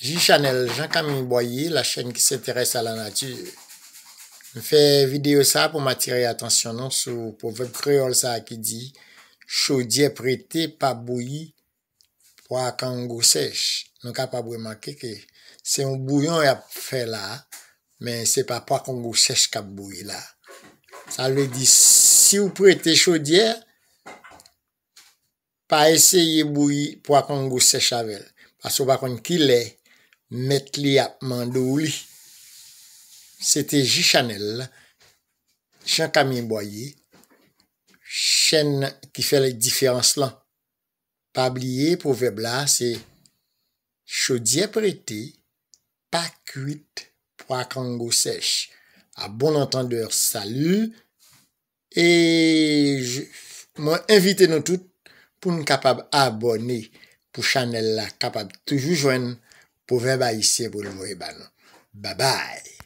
Je chanel Jean-Camille Boyer, la chen ki s'interesse a la nati. Me fe video sa pou ma tire atensyon nan sou pouvek kreol sa ki di Chodye prete pa bouye pou ak an gou sech. Nou ka pa bouye manke ke se yon bouyon yon fe la men se pa pou ak an gou sech kap bouye la. Sa le di si ou prete chodye pa eseye bouye pou ak an gou sech avel. Asou pa kon ki ley Met li ap mandou li. Se te ji chanel la. Chan kamien boye. Chan ki fe le difyans lan. Pabliye pou vebla se. Chodi ap rete. Pak wite pou ak ango sech. A bon entendeur salu. E mwen invite nou tout. Poun kapab abone pou chanel la. Kapab tou ju jwen nou. pou veba isye pou loun weban. Ba bay!